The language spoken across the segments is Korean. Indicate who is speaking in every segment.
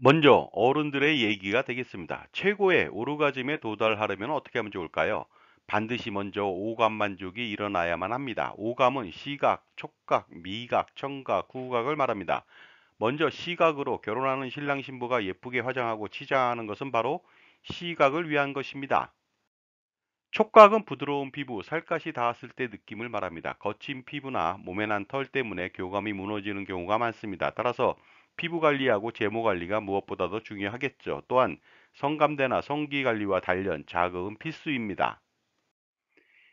Speaker 1: 먼저 어른들의 얘기가 되겠습니다. 최고의 오르가즘에 도달하려면 어떻게 하면 좋을까요? 반드시 먼저 오감 만족이 일어나야만 합니다. 오감은 시각, 촉각, 미각, 청각, 구각을 말합니다. 먼저 시각으로 결혼하는 신랑 신부가 예쁘게 화장하고 치장하는 것은 바로 시각을 위한 것입니다. 촉각은 부드러운 피부, 살갗이 닿았을 때 느낌을 말합니다. 거친 피부나 몸에 난 털 때문에 교감이 무너지는 경우가 많습니다. 따라서 피부 관리하고 제모 관리가 무엇보다도 중요하겠죠. 또한 성감대나 성기 관리와 단련, 자극은 필수입니다.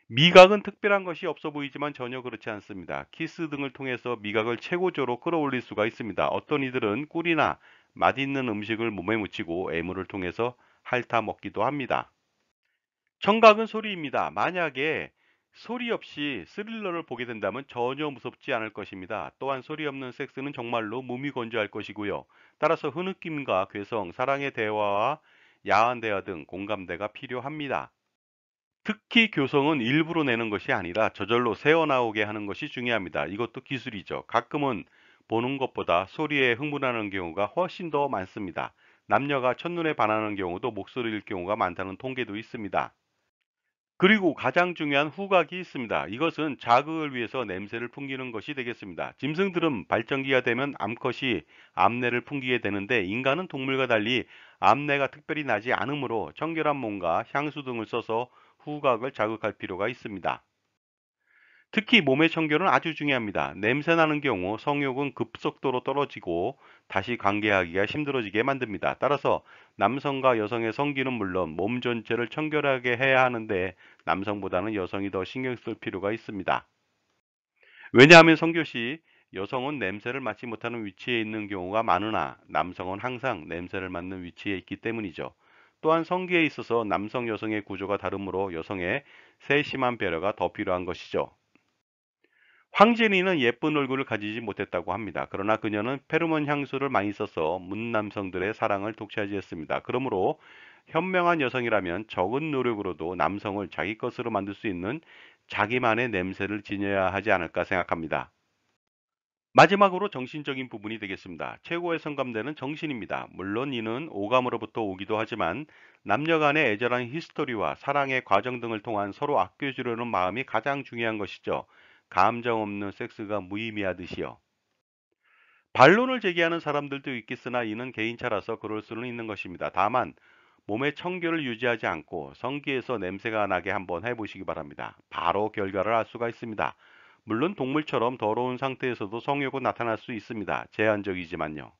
Speaker 1: 미각은 특별한 것이 없어 보이지만 전혀 그렇지 않습니다. 키스 등을 통해서 미각을 최고조로 끌어올릴 수가 있습니다. 어떤 이들은 꿀이나 맛있는 음식을 몸에 묻히고 애무를 통해서 핥아 먹기도 합니다. 청각은 소리입니다. 만약에 소리 없이 스릴러를 보게 된다면 전혀 무섭지 않을 것입니다. 또한 소리 없는 섹스는 정말로 몸이 건조할 것이고요. 따라서 흐느낌과 괴성, 사랑의 대화와 야한 대화 등 공감대가 필요합니다. 특히 교성은 일부러 내는 것이 아니라 저절로 새어나오게 하는 것이 중요합니다. 이것도 기술이죠. 가끔은 보는 것보다 소리에 흥분하는 경우가 훨씬 더 많습니다. 남녀가 첫눈에 반하는 경우도 목소리일 경우가 많다는 통계도 있습니다. 그리고 가장 중요한 후각이 있습니다. 이것은 자극을 위해서 냄새를 풍기는 것이 되겠습니다. 짐승들은 발전기가 되면 암컷이 암내를 풍기게 되는데 인간은 동물과 달리 암내가 특별히 나지 않으므로 청결한 몸과 향수 등을 써서 후각을 자극할 필요가 있습니다. 특히 몸의 청결은 아주 중요합니다. 냄새나는 경우 성욕은 급속도로 떨어지고 다시 관계하기가 힘들어지게 만듭니다. 따라서 남성과 여성의 성기는 물론 몸 전체를 청결하게 해야 하는데 남성보다는 여성이 더 신경 쓸 필요가 있습니다. 왜냐하면 성교시 여성은 냄새를 맡지 못하는 위치에 있는 경우가 많으나 남성은 항상 냄새를 맡는 위치에 있기 때문이죠. 또한 성기에 있어서 남성 여성의 구조가 다르므로 여성의 세심한 배려가 더 필요한 것이죠. 황제니는 예쁜 얼굴을 가지지 못했다고 합니다. 그러나 그녀는 페르몬 향수를 많이 써서 문남성들의 사랑을 독차지했습니다. 그러므로 현명한 여성이라면 적은 노력으로도 남성을 자기 것으로 만들 수 있는 자기만의 냄새를 지녀야 하지 않을까 생각합니다. 마지막으로 정신적인 부분이 되겠습니다. 최고의 성감대는 정신입니다. 물론 이는 오감으로부터 오기도 하지만 남녀 간의 애절한 히스토리와 사랑의 과정 등을 통한 서로 아껴주려는 마음이 가장 중요한 것이죠. 감정 없는 섹스가 무의미하듯이요. 반론을 제기하는 사람들도 있겠으나 이는 개인차라서 그럴 수는 있는 것입니다. 다만 몸의 청결을 유지하지 않고 성기에서 냄새가 나게 한번 해보시기 바랍니다. 바로 결과를 알 수가 있습니다. 물론 동물처럼 더러운 상태에서도 성욕은 나타날 수 있습니다. 제한적이지만요.